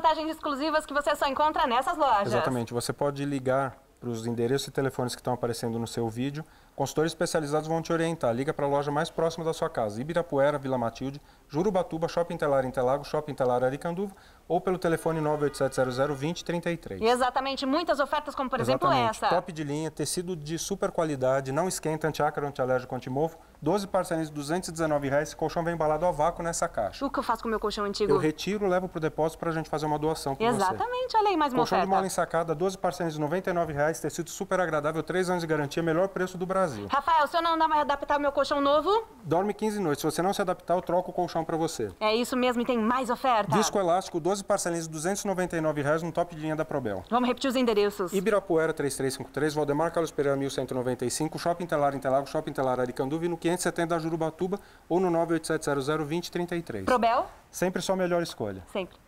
vantagens exclusivas que você só encontra nessas lojas. Exatamente. Você pode ligar para os endereços e telefones que estão aparecendo no seu vídeo. Consultores especializados vão te orientar. Liga para a loja mais próxima da sua casa. Ibirapuera, Vila Matilde, Jurubatuba, Shopping Telar Interlago, Shopping Telar Aricanduva ou pelo telefone 987002033. Exatamente, muitas ofertas como por Exatamente. exemplo essa. Top de linha, tecido de super qualidade, não esquenta, antiácaro, antialérgico, antimofo, 12 parcelinhas de R$ 219, reais, esse colchão vem embalado a vácuo nessa caixa. O que eu faço com o meu colchão antigo? Eu retiro, levo para o depósito para a gente fazer uma doação você. Exatamente, olha aí mais uma colchão oferta. Colchão de mola ensacada, 12 parcelinhas de R$ 99, reais, reais, ter sido super agradável, três anos de garantia, melhor preço do Brasil. Rafael, se eu não andar mais adaptar o meu colchão novo... Dorme 15 noites. Se você não se adaptar, eu troco o colchão para você. É isso mesmo e tem mais oferta? Disco elástico, 12 parcelinhas de 299 reais, no top de linha da Probel. Vamos repetir os endereços. Ibirapuera 3353, Valdemar Carlos Pereira 1195, Shopping Telar em Shopping Telar Aricanduva no 570 da Jurubatuba ou no 98700 2033. Probel? Sempre sua melhor escolha. Sempre.